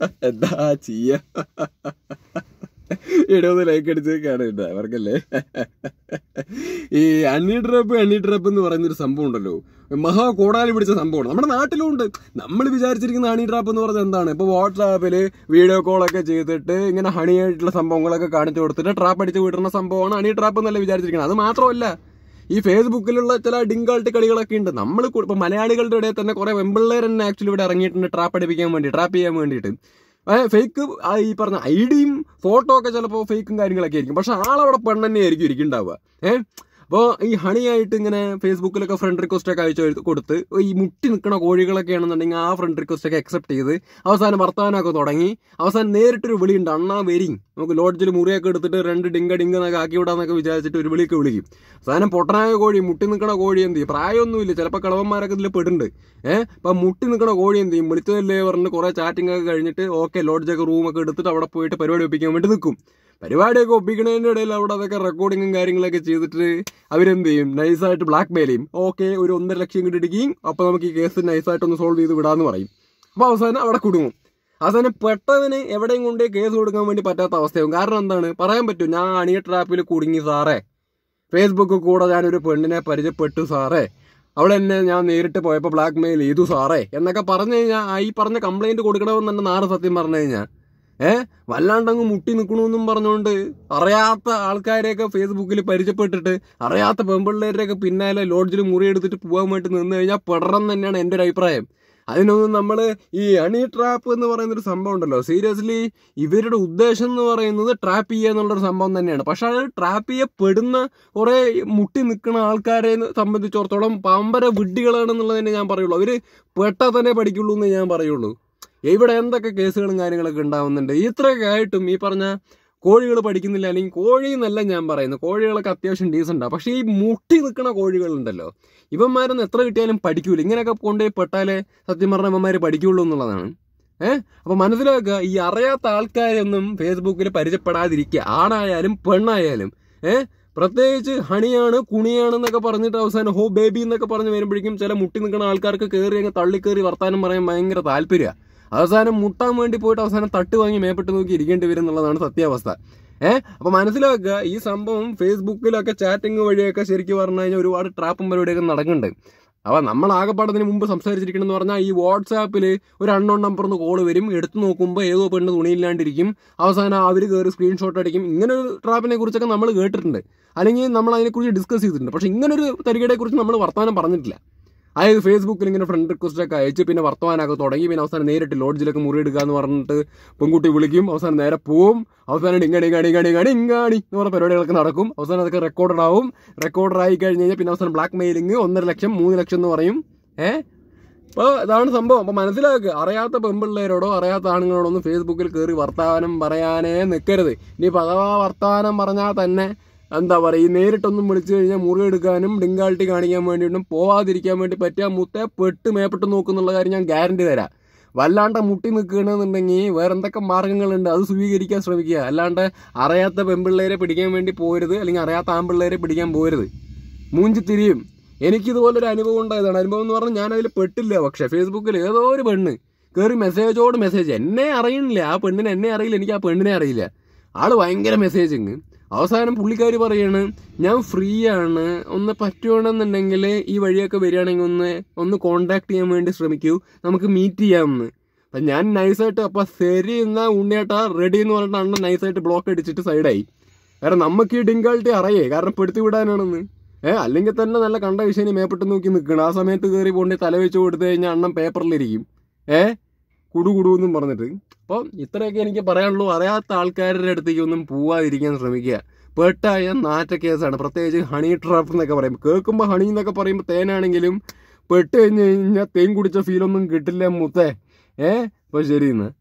എന്താ ചെയ്യ ഇടവൊന്ന് ലൈക്ക് അടിച്ച് കാണുന്നുണ്ട് അവർക്കല്ലേ ഈ അണ്ണി ട്രപ്പ് അണ്ണി ട്രപ്പ് എന്ന് പറയുന്നൊരു സംഭവം ഉണ്ടല്ലോ മഹാ കോടാലി പിടിച്ച സംഭവമാണ് നമ്മുടെ നാട്ടിലും ഉണ്ട് നമ്മൾ വിചാരിച്ചിരിക്കുന്ന ഹണി ട്രാപ്പ് എന്ന് പറഞ്ഞാൽ എന്താണ് ഇപ്പോൾ വാട്സാപ്പിൽ വീഡിയോ കോളൊക്കെ ചെയ്തിട്ട് ഇങ്ങനെ ഹണി ആയിട്ടുള്ള സംഭവങ്ങളൊക്കെ കാണിച്ചു കൊടുത്തിട്ട് ട്രാപ്പ് അടിച്ച് വിടുന്ന സംഭവമാണ് ഹണി ട്രാപ്പ് എന്നല്ലേ വിചാരിച്ചിരിക്കുന്നത് അത് മാത്രമല്ല ഈ ഫേസ്ബുക്കിലുള്ള ചില ഡിങ്കാൾട്ട് കളികളൊക്കെ ഉണ്ട് നമ്മൾ ഇപ്പോൾ മലയാളികളുടെ ഇടയിൽ തന്നെ കുറേ വെമ്പിള്ളേർ തന്നെ ആക്ച്വലി ഇവിടെ ഇറങ്ങിയിട്ടുണ്ട് ട്രാപ്പ് അടിപ്പിക്കാൻ വേണ്ടി ട്രാപ്പ് ചെയ്യാൻ വേണ്ടിയിട്ട് ഫേക്ക് ഈ പറഞ്ഞ ഐ ഡിയും ഫോട്ടോ ഒക്കെ ചിലപ്പോൾ ഫേക്കും കാര്യങ്ങളൊക്കെ ആയിരിക്കും പക്ഷെ ആളവിടെ പെണ്ണ് ആയിരിക്കും ഇരിക്കുന്നുണ്ടാവുക ഏഹ് അപ്പോൾ ഈ ഹണി ആയിട്ട് ഇങ്ങനെ ഫേസ്ബുക്കിലൊക്കെ ഫ്രണ്ട് റിക്വസ്റ്റ് ഒക്കെ അയച്ചു കൊടുത്ത് ഈ മുട്ടി നിൽക്കുന്ന കോഴികളൊക്കെ ആണെന്നുണ്ടെങ്കിൽ ആ ഫ്രണ്ട് റിക്വസ്റ്റ് ഒക്കെ അക്സെപ്റ്റ് ചെയ്ത് അവസാനം വർത്തമാനമൊക്കെ തുടങ്ങി അവസാനം നേരിട്ടൊരു വിളിയുണ്ട് അണ്ണാ വരിങ് നമുക്ക് ലോഡ്ജിൽ മുറിയൊക്കെ എടുത്തിട്ട് രണ്ട് ഡിങ്ക ഡിങ്ക എന്നൊക്കെ ആക്കി വിടാന്നൊക്കെ വിചാരിച്ചിട്ട് ഒരു വിളിയൊക്കെ വിളിക്കും അവസാനം പൊട്ടനായ കോഴി മുട്ടി നിൽക്കുന്ന കോഴി എന്ത് ചെയ്യും പ്രായമൊന്നുമില്ല ചിലപ്പോൾ കളവന്മാരൊക്കെ ഇതിൽ പെടുന്നുണ്ട് ഏഹ് അപ്പം മുട്ടി നിൽക്കുന്ന കോഴി എന്ത് ചെയ്യും വിളിച്ചതല്ലേ പറഞ്ഞിട്ട് കുറേ ചാറ്റിംഗ് ഒക്കെ കഴിഞ്ഞിട്ട് ഓക്കെ ലോഡ്ജൊക്കെ റൂമൊക്കെ എടുത്തിട്ട് അവിടെ പോയിട്ട് പരിപാടി ഒപ്പിക്കാൻ വേണ്ടി നിൽക്കും പരിപാടിയൊക്കെ ഒപ്പിക്കണതിൻ്റെ ഇടയിൽ അവിടെ അതൊക്കെ റെക്കോർഡിങ്ങും കാര്യങ്ങളൊക്കെ ചെയ്തിട്ട് അവരെന്ത് ചെയ്യും നൈസായിട്ട് ബ്ലാക്ക് മെയിൽ ചെയ്യും ഓക്കെ ഒരു ഒന്നര ലക്ഷം കിട്ടി ഇടിക്കുകയും അപ്പോൾ നമുക്ക് ഈ കേസ് നൈസായിട്ടൊന്ന് സോൾവ് ചെയ്ത് വിടാമെന്ന് പറയും അപ്പോൾ അവസാനം അവിടെ കുടുങ്ങും അവസാനം പെട്ടവന് എവിടെയും കൊണ്ട് കേസ് കൊടുക്കാൻ വേണ്ടി പറ്റാത്ത അവസ്ഥയാവും കാരണം എന്താണ് പറയാൻ പറ്റും ഞാൻ അണിയ ട്രാപ്പിൽ കുടുങ്ങി സാറേ ഫേസ്ബുക്ക് കൂടെ ഞാനൊരു പെണ്ണിനെ പരിചയപ്പെട്ടു സാറേ അവളെന്നെ ഞാൻ നേരിട്ട് പോയപ്പോൾ ബ്ലാക്ക് മെയിൽ ചെയ്തു സാറേ എന്നൊക്കെ പറഞ്ഞു കഴിഞ്ഞാൽ ഈ പറഞ്ഞ കംപ്ലയിൻറ്റ് കൊടുക്കണമെന്ന് തന്നെ നാറ് സത്യം പറഞ്ഞു കഴിഞ്ഞാൽ ഏഹ് വല്ലാണ്ടങ്ങ് മുട്ടി നിൽക്കണമെന്നും പറഞ്ഞുകൊണ്ട് അറിയാത്ത ആൾക്കാരെയൊക്കെ ഫേസ്ബുക്കിൽ പരിചയപ്പെട്ടിട്ട് അറിയാത്ത പെമ്പിള്ളേരുടെയൊക്കെ പിന്നാലെ ലോഡ്ജിൽ മുറിയെടുത്തിട്ട് പോകാൻ വേണ്ടി നിന്ന് കഴിഞ്ഞാൽ പെടണം തന്നെയാണ് എൻ്റെ ഒരു അഭിപ്രായം അതിനൊന്നും നമ്മൾ ഈ അണി ട്രാപ്പ് എന്ന് പറയുന്ന ഒരു സംഭവം ഉണ്ടല്ലോ സീരിയസ്ലി ഇവരുടെ ഉദ്ദേശം എന്ന് പറയുന്നത് ട്രാപ്പ് ചെയ്യുക എന്നുള്ളൊരു സംഭവം തന്നെയാണ് പക്ഷെ അത് ട്രാപ്പ് ചെയ്യപ്പെടുന്ന കുറേ മുട്ടി നിൽക്കുന്ന ആൾക്കാരെ സംബന്ധിച്ചിടത്തോളം പമ്പര വിഡ്ഢികളാണെന്നുള്ളത് തന്നെ ഞാൻ പറയുള്ളൂ അവർ പെട്ടാൽ തന്നെ പഠിക്കുള്ളൂ എന്ന് ഞാൻ പറയുള്ളൂ ഇവിടെ എന്തൊക്കെ കേസുകളും കാര്യങ്ങളൊക്കെ ഉണ്ടാവുന്നുണ്ട് ഇത്രയൊക്കെ ആയിട്ടും ഈ പറഞ്ഞ കോഴികൾ പഠിക്കുന്നില്ല അല്ലെങ്കിൽ കോഴി എന്നല്ല ഞാൻ പറയുന്നത് കോഴികളൊക്കെ അത്യാവശ്യം ഡീസൻ്റാണ് പക്ഷേ ഈ മുട്ടി നിൽക്കുന്ന കോഴികളുണ്ടല്ലോ ഇവന്മാരൊന്നും എത്ര കിട്ടിയാലും പഠിക്കൂല ഇങ്ങനെയൊക്കെ കൊണ്ടുപോയി പെട്ടാലേ സത്യം പറഞ്ഞ ഇവന്മാർ പഠിക്കുള്ളൂ എന്നുള്ളതാണ് ഏഹ് അപ്പൊ മനസ്സിലാക്കുക ഈ അറിയാത്ത ആൾക്കാരൊന്നും ഫേസ്ബുക്കിൽ പരിചയപ്പെടാതിരിക്കുക ആണായാലും പെണ്ണായാലും ഏഹ് പ്രത്യേകിച്ച് ഹണിയാണ് കുണിയാണ് എന്നൊക്കെ പറഞ്ഞിട്ട് അവസാനം ഹോ ബേബി എന്നൊക്കെ പറഞ്ഞ് വരുമ്പോഴേക്കും ചില മുട്ടി നിൽക്കുന്ന ആൾക്കാർക്ക് കയറി അങ്ങ് തള്ളിക്കേറി വർത്താനം പറയാൻ ഭയങ്കര താല്പര്യമാണ് അവസാനം മുട്ടാൻ വേണ്ടി പോയിട്ട് അവസാനം തട്ട് വാങ്ങി മേപ്പെട്ട് നോക്കി ഇരിക്കേണ്ടി വരും എന്നുള്ളതാണ് സത്യാവസ്ഥ ഏഹ് അപ്പൊ മനസ്സിലാക്കുക ഈ സംഭവം ഫേസ്ബുക്കിലൊക്കെ ചാറ്റിംഗ് വഴിയൊക്കെ ശരിക്കും പറഞ്ഞു കഴിഞ്ഞാൽ ഒരുപാട് ട്രാപ്പും പരിപാടിയൊക്കെ നടക്കുന്നുണ്ട് അപ്പൊ നമ്മൾ ആകപ്പാടത്തിന് മുമ്പ് സംസാരിച്ചിരിക്കണമെന്ന് പറഞ്ഞാൽ ഈ വാട്സാപ്പിൽ ഒരു അൺനോൺ നമ്പറിൽ നിന്ന് കോൾ വരും എടുത്തു നോക്കുമ്പോൾ ഏതോ പെണ്ണ് തുണിയില്ലാണ്ടിരിക്കും അവസാനം അവർ കയറി സ്ക്രീൻഷോട്ട് അടിക്കും ഇങ്ങനെ ഒരു ട്രാപ്പിനെ കുറിച്ചൊക്കെ നമ്മൾ കേട്ടിട്ടുണ്ട് അല്ലെങ്കിൽ നമ്മൾ അതിനെക്കുറിച്ച് ഡിസ്കസ് ചെയ്തിട്ടുണ്ട് പക്ഷേ ഇങ്ങനൊരു തരികടയെക്കുറിച്ച് നമ്മൾ വർത്തമാനം പറഞ്ഞിട്ടില്ല അതായത് ഫേസ്ബുക്കിൽ ഇങ്ങനെ ഫ്രണ്ട് റിക്വസ്റ്റ് ഒക്കെ അയച്ച് പിന്നെ വർത്തമാനമൊക്കെ തുടങ്ങി പിന്നെ അവസാനം നേരിട്ട് ലോഡ്ജിലൊക്കെ മുറി എടുക്കുക എന്ന് പറഞ്ഞിട്ട് പെൺകുട്ടി വിളിക്കും അവസാനം നേരെ പോവും അവസാനം ഇങ്ങാണി ഇങ്ങാണി ഇങ്ങാണി ഇങ്ങാണി ഇങ്ങാണി എന്ന് പറഞ്ഞ പരിപാടികളൊക്കെ നടക്കും അവസാനം അതൊക്കെ റെക്കോർഡഡ് ആവും റെക്കോർഡഡ് ആയി കഴിഞ്ഞ് കഴിഞ്ഞാൽ പിന്നെ അവസാനം ബ്ലാക്ക് മെയിലിംഗ് ഒന്നര ലക്ഷം മൂന്ന് ലക്ഷം എന്ന് പറയും ഏ അപ്പോൾ ഇതാണ് സംഭവം അപ്പോൾ മനസ്സിലാക്കുക അറിയാത്ത പെൺപിള്ളേരോടോ അറിയാത്ത ആണുങ്ങളോടൊന്നും ഫേസ്ബുക്കിൽ കയറി വർത്തമാനം പറയാനേ നിൽക്കരുത് ഇനിയിപ്പോൾ അഥവാ വർത്തമാനം പറഞ്ഞാൽ തന്നെ എന്താ പറയുക ഈ നേരിട്ടൊന്നും വിളിച്ചു കഴിഞ്ഞാൽ മുറി എടുക്കാനും ഡിങ്കാളിറ്റി കാണിക്കാൻ വേണ്ടിയിട്ടും പോവാതിരിക്കാൻ വേണ്ടി പറ്റിയ മുത്തെ പെട്ട് മേപ്പെട്ട് നോക്കുന്നുള്ള കാര്യം ഞാൻ ഗ്യാരണ്ടി തരാം വല്ലാണ്ട് മുട്ടി നിൽക്കുകയാണെന്നുണ്ടെങ്കിൽ വേറെ എന്തൊക്കെ മാർഗങ്ങളുണ്ട് അത് സ്വീകരിക്കാൻ ശ്രമിക്കുക അല്ലാണ്ട് അറിയാത്ത പെൺപിള്ളേരെ പിടിക്കാൻ വേണ്ടി പോരുത് അല്ലെങ്കിൽ അറിയാത്ത ആമ്പിള്ളേരെ പിടിക്കാൻ പോരുത് മൂഞ്ചി തിരിയും എനിക്കിതുപോലൊരു അനുഭവം ഉണ്ടായതാണ് അനുഭവം എന്ന് പറഞ്ഞാൽ ഞാനതിൽ പെട്ടില്ല പക്ഷേ ഫേസ്ബുക്കിൽ ഏതോ ഒരു പെണ്ണ് കയറി മെസ്സേജോട് മെസ്സേജ് എന്നെ അറിയണില്ല ആ പെണ്ണിനെ എന്നെ അറിയില്ല എനിക്ക് ആ പെണ്ണിനെ അറിയില്ല ആൾ ഭയങ്കര മെസ്സേജിങ് അവസാനം പുള്ളിക്കാർ പറയാണ് ഞാൻ ഫ്രീ ആണ് ഒന്ന് പറ്റുകയാണെന്നുണ്ടെങ്കിൽ ഈ വഴിയൊക്കെ വരികയാണെങ്കിൽ ഒന്ന് ഒന്ന് കോണ്ടാക്ട് ചെയ്യാൻ വേണ്ടി ശ്രമിക്കൂ നമുക്ക് മീറ്റ് ചെയ്യാമെന്ന് അപ്പം ഞാൻ നൈസായിട്ട് അപ്പം ശരി എന്നാൽ ഉണ്ണിയേട്ടാ റെഡി എന്ന് പറഞ്ഞിട്ട് അന്ന് നൈസായിട്ട് ബ്ലോക്ക് അടിച്ചിട്ട് സൈഡായി കാരണം നമുക്ക് ഈ ഡിങ്കാളിറ്റി അറിയേ കാരണം പെടുത്തി വിടാനാണെന്ന് ഏഹ് അല്ലെങ്കിൽ തന്നെ നല്ല കണ്ട വിഷയം മേപ്പെട്ട് നോക്കി നിൽക്കണം ആ സമയത്ത് കയറി പോകേണ്ടി തലവെച്ച് കൊടുത്തു കഴിഞ്ഞാൽ അണ്ണം പേപ്പറിലിരിക്കും ഏഹ് കുടുകുടു എന്നും പറഞ്ഞിട്ട് അപ്പം ഇത്രയൊക്കെ എനിക്ക് പറയാനുള്ളൂ അറിയാത്ത ആൾക്കാരുടെ അടുത്തേക്ക് ഒന്നും പോവാതിരിക്കാൻ ശ്രമിക്കുക പെട്ടായ നാറ്റ കേസാണ് പ്രത്യേകിച്ച് ഹണി ട്രാപ്പ് എന്നൊക്കെ പറയും കേൾക്കുമ്പോൾ ഹണി എന്നൊക്കെ പറയുമ്പോൾ തേനാണെങ്കിലും പെട്ട് കഴിഞ്ഞ് കഴിഞ്ഞാൽ തേൻ കുടിച്ച ഫീലൊന്നും കിട്ടില്ല മുത്തേ ഏ അപ്പോൾ ശരി